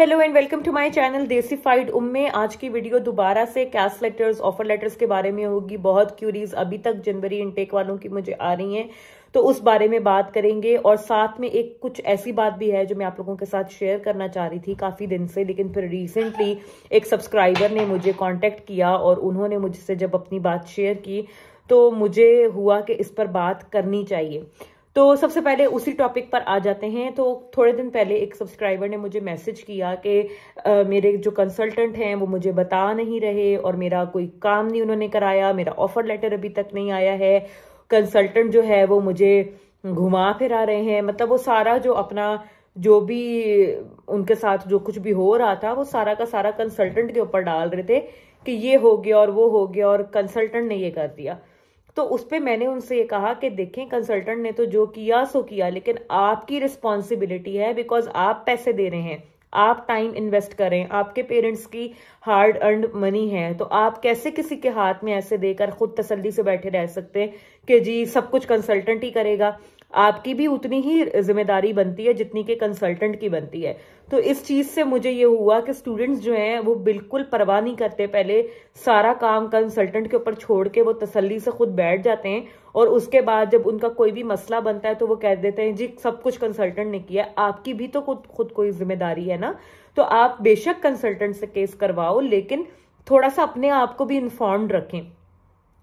hello and welcome to my channel Desified um में आज की वीडियो दोबारा से कैश लेटर्स ऑफर लेटर्स के बारे में होगी बहुत क्यूरीज अभी तक जनवरी इनटेक वालों की मुझे आ रही हैं तो उस बारे में बात करेंगे और साथ में एक कुछ ऐसी बात भी है जो मैं आप लोगों के साथ शेयर करना चाह रही थी काफी दिन से लेकिन फिर रिसेंटली एक सब्सक्राइबर ने मुझे कॉन्टेक्ट किया और उन्होंने मुझसे जब अपनी बात शेयर की तो मुझे हुआ कि इस पर बात करनी चाहिए तो सबसे पहले उसी टॉपिक पर आ जाते हैं तो थोड़े दिन पहले एक सब्सक्राइबर ने मुझे मैसेज किया कि आ, मेरे जो कंसल्टेंट हैं वो मुझे बता नहीं रहे और मेरा कोई काम नहीं उन्होंने कराया मेरा ऑफर लेटर अभी तक नहीं आया है कंसल्टेंट जो है वो मुझे घुमा फिरा रहे हैं मतलब वो सारा जो अपना जो भी उनके साथ जो कुछ भी हो रहा था वो सारा का सारा कंसल्टेंट के ऊपर डाल रहे थे कि ये हो गया और वो हो गया और कंसल्टेंट ने ये कर दिया तो उस पर मैंने उनसे ये कहा कि देखें कंसल्टेंट ने तो जो किया सो किया लेकिन आपकी रिस्पॉन्सिबिलिटी है बिकॉज आप पैसे दे रहे हैं आप टाइम इन्वेस्ट करें आपके पेरेंट्स की हार्ड अर्न मनी है तो आप कैसे किसी के हाथ में ऐसे देकर खुद तसल्ली से बैठे रह सकते हैं कि जी सब कुछ कंसल्टेंट ही करेगा आपकी भी उतनी ही जिम्मेदारी बनती है जितनी के कंसल्टेंट की बनती है तो इस चीज़ से मुझे ये हुआ कि स्टूडेंट्स जो हैं वो बिल्कुल परवाह नहीं करते पहले सारा काम कंसल्टेंट के ऊपर छोड़ के वो तसल्ली से खुद बैठ जाते हैं और उसके बाद जब उनका कोई भी मसला बनता है तो वो कह देते हैं जी सब कुछ कंसल्टेंट ने किया आपकी भी तो खुद खुद कोई जिम्मेदारी है ना तो आप बेशक कंसल्टेंट से केस करवाओ लेकिन थोड़ा सा अपने आप को भी इन्फॉर्म्ड रखें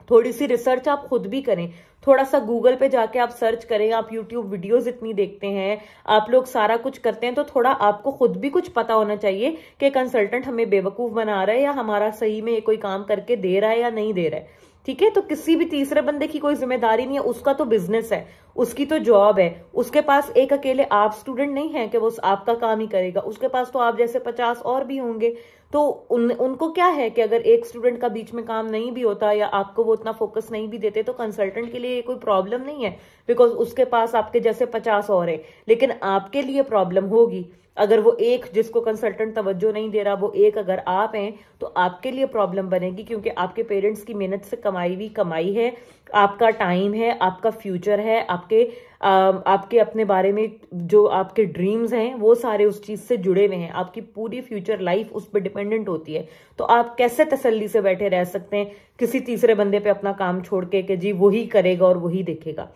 थोड़ी सी रिसर्च आप खुद भी करें थोड़ा सा गूगल पे जाके आप सर्च करें आप यूट्यूब वीडियोस इतनी देखते हैं आप लोग सारा कुछ करते हैं तो थोड़ा आपको खुद भी कुछ पता होना चाहिए कि कंसल्टेंट हमें बेवकूफ़ बना रहा है या हमारा सही में कोई काम करके दे रहा है या नहीं दे रहा है ठीक है तो किसी भी तीसरे बंदे की कोई जिम्मेदारी नहीं है उसका तो बिजनेस है उसकी तो जॉब है उसके पास एक अकेले आप स्टूडेंट नहीं है कि वो आपका काम ही करेगा उसके पास तो आप जैसे पचास और भी होंगे तो उन उनको क्या है कि अगर एक स्टूडेंट का बीच में काम नहीं भी होता या आपको वो उतना फोकस नहीं भी देते तो कंसल्टेंट के लिए कोई प्रॉब्लम नहीं है बिकॉज उसके पास आपके जैसे पचास और है लेकिन आपके लिए प्रॉब्लम होगी अगर वो एक जिसको कंसल्टेंट तवज्जो नहीं दे रहा वो एक अगर आप हैं तो आपके लिए प्रॉब्लम बनेगी क्योंकि आपके पेरेंट्स की मेहनत से कमाई हुई कमाई है आपका टाइम है आपका फ्यूचर है आपके आ, आपके अपने बारे में जो आपके ड्रीम्स हैं वो सारे उस चीज़ से जुड़े हुए हैं आपकी पूरी फ्यूचर लाइफ उस पर डिपेंडेंट होती है तो आप कैसे तसल्ली से बैठे रह सकते हैं किसी तीसरे बंदे पे अपना काम छोड़ के कि जी वही करेगा और वही देखेगा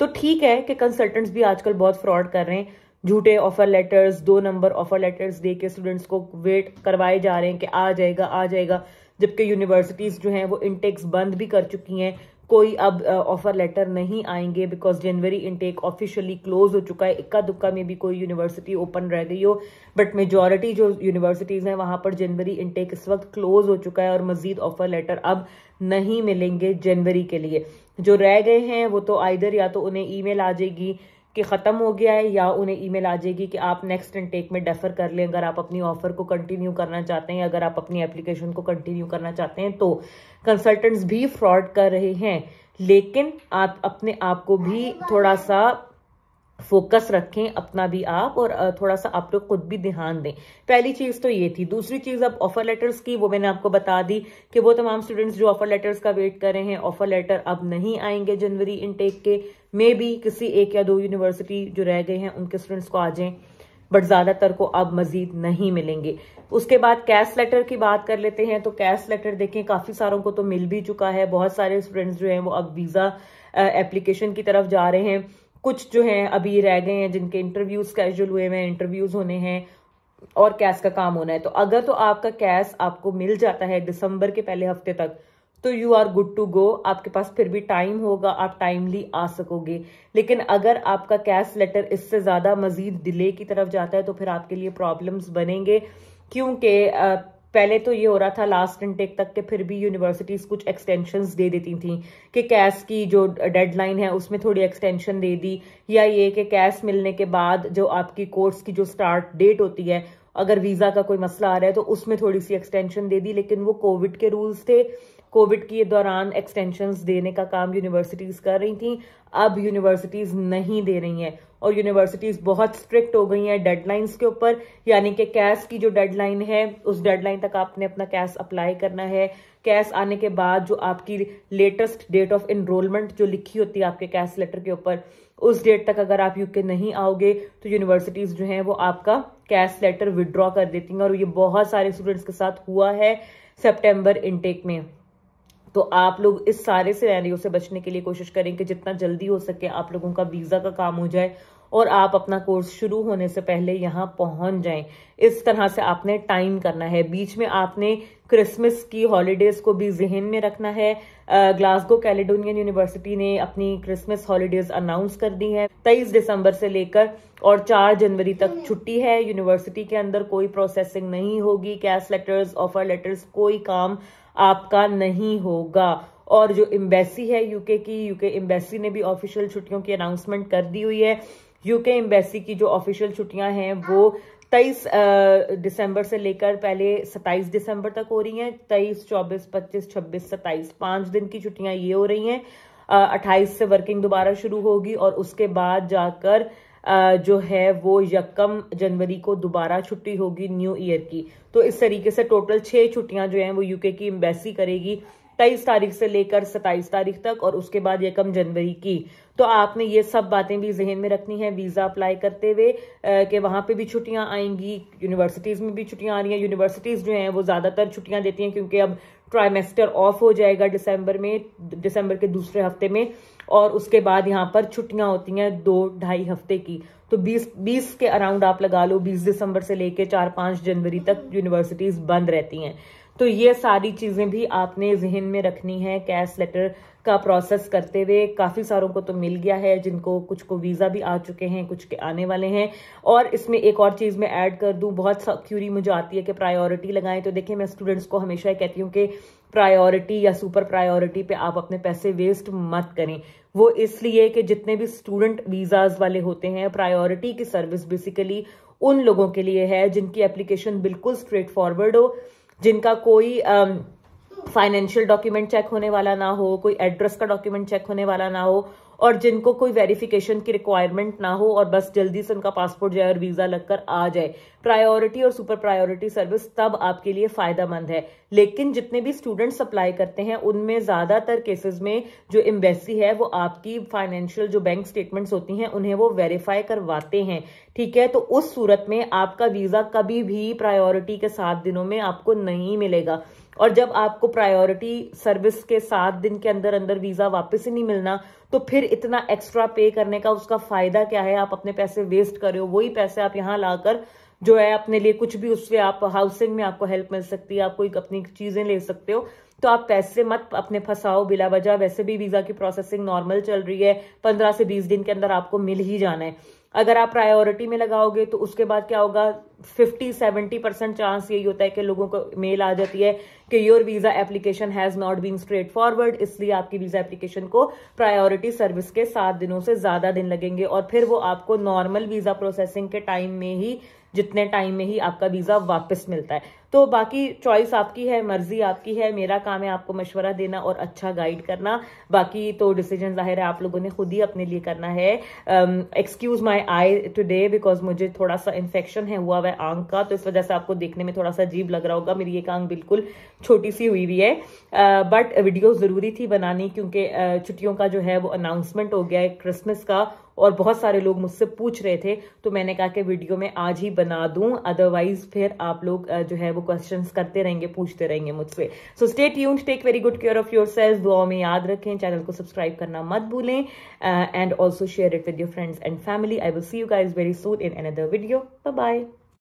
तो ठीक है कि कंसल्टेंट्स भी आजकल बहुत फ्रॉड कर रहे हैं झूठे ऑफर लेटर्स दो नंबर ऑफर लेटर्स दे के स्टूडेंट्स को वेट करवाए जा रहे हैं कि आ जाएगा आ जाएगा जबकि यूनिवर्सिटीज़ जो हैं वो इंटेक्स बंद भी कर चुकी हैं कोई अब ऑफर लेटर नहीं आएंगे बिकॉज जनवरी इनटेक ऑफिशियली क्लोज हो चुका है इक्का दुक्का में भी कोई यूनिवर्सिटी ओपन रह गई हो बट मेजॉरिटी जो यूनिवर्सिटीज़ हैं वहां पर जनवरी इनटेक इस वक्त क्लोज हो चुका है और मजीद ऑफर लेटर अब नहीं मिलेंगे जनवरी के लिए जो रह गए हैं वो तो आइधर या तो उन्हें ई आ जाएगी कि ख़त्म हो गया है या उन्हें ईमेल आ जाएगी कि आप नेक्स्ट इनटेक में डेफर कर लें अगर आप अपनी ऑफ़र को कंटिन्यू करना चाहते हैं अगर आप अपनी एप्लीकेशन को कंटिन्यू करना चाहते हैं तो कंसल्टेंट्स भी फ्रॉड कर रहे हैं लेकिन आप अपने आप को भी थोड़ा सा फोकस रखें अपना भी आप और थोड़ा सा आप लोग खुद भी ध्यान दें पहली चीज तो ये थी दूसरी चीज अब ऑफर लेटर्स की वो मैंने आपको बता दी कि वो तमाम स्टूडेंट्स जो ऑफर लेटर्स का वेट कर रहे हैं ऑफर लेटर अब नहीं आएंगे जनवरी इनटेक के मे भी किसी एक या दो यूनिवर्सिटी जो रह गए हैं उनके स्टूडेंट्स को आ जाए बट ज्यादातर को अब मजीद नहीं मिलेंगे उसके बाद कैश लेटर की बात कर लेते हैं तो कैश लेटर देखें काफी सारों को तो मिल भी चुका है बहुत सारे स्टूडेंट्स जो हैं वो अब वीजा एप्लीकेशन की तरफ जा रहे हैं कुछ जो है अभी रह गए हैं जिनके इंटरव्यूज कैजुअल हुए हैं इंटरव्यूज होने हैं और कैस का काम होना है तो अगर तो आपका कैस आपको मिल जाता है दिसंबर के पहले हफ्ते तक तो you are good to go आपके पास फिर भी टाइम होगा आप टाइमली आ सकोगे लेकिन अगर आपका कैश लेटर इससे ज़्यादा मजीद डिले की तरफ जाता है तो फिर आपके लिए प्रॉब्लम्स बनेंगे क्योंकि पहले तो ये हो रहा था लास्ट इनटेक तक के फिर भी यूनिवर्सिटीज़ कुछ एक्सटेंशन दे देती थी कि कैश की जो डेडलाइन है उसमें थोड़ी एक्सटेंशन दे दी या ये कि कैश मिलने के बाद जो आपकी कोर्स की जो स्टार्ट डेट होती है अगर वीज़ा का कोई मसला आ रहा है तो उसमें थोड़ी सी एक्सटेंशन दे दी लेकिन वो कोविड के रूल्स थे कोविड के दौरान एक्सटेंशन देने का काम यूनिवर्सिटीज़ कर रही थी अब यूनिवर्सिटीज़ नहीं दे रही हैं और यूनिवर्सिटीज़ बहुत स्ट्रिक्ट हो गई हैं डेडलाइंस के ऊपर यानी कि कैस की जो डेडलाइन है उस डेडलाइन तक आपने अपना कैस अप्लाई करना है कैस आने के बाद जो आपकी लेटेस्ट डेट ऑफ इनरोलमेंट जो लिखी होती है आपके कैस लेटर के ऊपर उस डेट तक अगर आप यूके नहीं आओगे तो यूनिवर्सिटीज़ जो हैं वो आपका कैश लेटर विदड्रॉ कर देती हैं और ये बहुत सारे स्टूडेंट्स के साथ हुआ है सेप्टेम्बर इनटेक में तो आप लोग इस सारे सिनेरियो से बचने के लिए कोशिश करें कि जितना जल्दी हो सके आप लोगों का वीज़ा का काम हो जाए और आप अपना कोर्स शुरू होने से पहले यहां पहुंच जाएं इस तरह से आपने टाइम करना है बीच में आपने क्रिसमस की हॉलीडेज को भी जहन में रखना है ग्लासगो कैलिडोनियन यूनिवर्सिटी ने अपनी क्रिसमस हॉलीडेज अनाउंस कर दी है तेईस दिसंबर से लेकर और चार जनवरी तक छुट्टी है यूनिवर्सिटी के अंदर कोई प्रोसेसिंग नहीं होगी कैश लेटर्स ऑफर लेटर्स कोई काम आपका नहीं होगा और जो एम्बेसी है यूके की यूके एम्बेसी ने भी ऑफिशियल छुट्टियों की अनाउंसमेंट कर दी हुई है यूके एम्बेसी की जो ऑफिशियल छुट्टियां हैं वो तेईस दिसंबर से लेकर पहले सत्ताईस दिसंबर तक हो रही हैं तेईस चौबीस पच्चीस छब्बीस सत्ताईस पांच दिन की छुट्टियां ये हो रही हैं अट्ठाईस से वर्किंग दोबारा शुरू होगी और उसके बाद जाकर जो है वो यकम जनवरी को दोबारा छुट्टी होगी न्यू ईयर की तो इस तरीके से टोटल छह छुट्टियां जो हैं वो यूके की एम्बेसी करेगी तेईस तारीख से लेकर सताईस तारीख तक और उसके बाद यकम जनवरी की तो आपने ये सब बातें भी जहन में रखनी है वीज़ा अप्लाई करते हुए कि वहां पे भी छुट्टियां आएंगी यूनिवर्सिटीज़ में भी छुट्टियां आ रही हैं यूनिवर्सिटीज़ जो हैं वो ज़्यादातर छुट्टियां देती हैं क्योंकि अब ट्राइमेस्टर ऑफ हो जाएगा दिसंबर में दिसंबर के दूसरे हफ्ते में और उसके बाद यहाँ पर छुट्टियां होती हैं दो ढाई हफ्ते की तो 20 20 के अराउंड आप लगा लो 20 दिसंबर से लेकर चार पांच जनवरी तक यूनिवर्सिटीज़ बंद रहती हैं तो ये सारी चीज़ें भी आपने जहन में रखनी है कैश लेटर का प्रोसेस करते हुए काफ़ी सारों को तो मिल गया है जिनको कुछ को वीज़ा भी आ चुके हैं कुछ के आने वाले हैं और इसमें एक और चीज़ मैं ऐड कर दूं बहुत क्यूरी मुझे आती है कि प्रायोरिटी लगाएं तो देखिए मैं स्टूडेंट्स को हमेशा कहती हूँ कि प्रायोरिटी या सुपर प्रायोरिटी पे आप अपने पैसे वेस्ट मत करें वो इसलिए कि जितने भी स्टूडेंट वीज़ाज वाले होते हैं प्रायोरिटी की सर्विस बेसिकली उन लोगों के लिए है जिनकी एप्लीकेशन बिल्कुल स्ट्रेट फॉरवर्ड हो जिनका कोई फाइनेंशियल डॉक्यूमेंट चेक होने वाला ना हो कोई एड्रेस का डॉक्यूमेंट चेक होने वाला ना हो और जिनको कोई वेरिफिकेशन की रिक्वायरमेंट ना हो और बस जल्दी से उनका पासपोर्ट जाए और वीजा लगकर आ जाए प्रायोरिटी और सुपर प्रायोरिटी सर्विस तब आपके लिए फायदेमंद है लेकिन जितने भी स्टूडेंट्स अप्लाई करते हैं उनमें ज्यादातर केसेस में जो एम्बेसी है वो आपकी फाइनेंशियल जो बैंक स्टेटमेंट्स होती हैं उन्हें वो वेरीफाई करवाते हैं ठीक है तो उस सूरत में आपका वीजा कभी भी प्रायोरिटी के सात दिनों में आपको नहीं मिलेगा और जब आपको प्रायोरिटी सर्विस के सात दिन के अंदर अंदर वीजा वापस ही नहीं मिलना तो फिर इतना एक्स्ट्रा पे करने का उसका फायदा क्या है आप अपने पैसे वेस्ट कर रहे हो वही पैसे आप यहाँ लाकर जो है अपने लिए कुछ भी उससे आप हाउसिंग में आपको हेल्प मिल सकती है आप कोई अपनी चीजें ले सकते हो तो आप पैसे मत अपने फंसाओ बिला वजह वैसे भी वीजा की प्रोसेसिंग नॉर्मल चल रही है पंद्रह से बीस दिन के अंदर आपको मिल ही जाना है अगर आप प्रायोरिटी में लगाओगे तो उसके बाद क्या होगा 50 70 परसेंट चांस यही होता है कि लोगों को मेल आ जाती है कि your visa application has not been straight forward इसलिए आपकी वीजा एप्लीकेशन को प्रायोरिटी सर्विस के सात दिनों से ज्यादा दिन लगेंगे और फिर वो आपको नॉर्मल वीजा प्रोसेसिंग के टाइम में ही जितने टाइम में ही आपका वीज़ा वापस मिलता है तो बाकी चॉइस आपकी है मर्जी आपकी है मेरा काम है आपको मशवरा देना और अच्छा गाइड करना बाकी तो डिसीजन जाहिर है आप लोगों ने खुद ही अपने लिए करना है excuse my eye today because मुझे थोड़ा सा इन्फेक्शन है हुआ हुआ है आंख का तो इस वजह से आपको देखने में थोड़ा सा अजीब लग रहा होगा मेरी एक आंख बिल्कुल छोटी सी हुई हुई है बट वीडियो ज़रूरी थी बनानी क्योंकि uh, छुट्टियों का जो है वो अनाउंसमेंट हो गया है क्रिसमस का और बहुत सारे लोग मुझसे पूछ रहे थे तो मैंने कहा कि वीडियो में आज ही बना दूं अदरवाइज फिर आप लोग जो है वो क्वेश्चंस करते रहेंगे पूछते रहेंगे मुझसे so stay tuned take very good care of yourself दुआ में याद रखें चैनल को सब्सक्राइब करना मत भूलें and also share it with your friends and family I will see you guys very soon in another video bye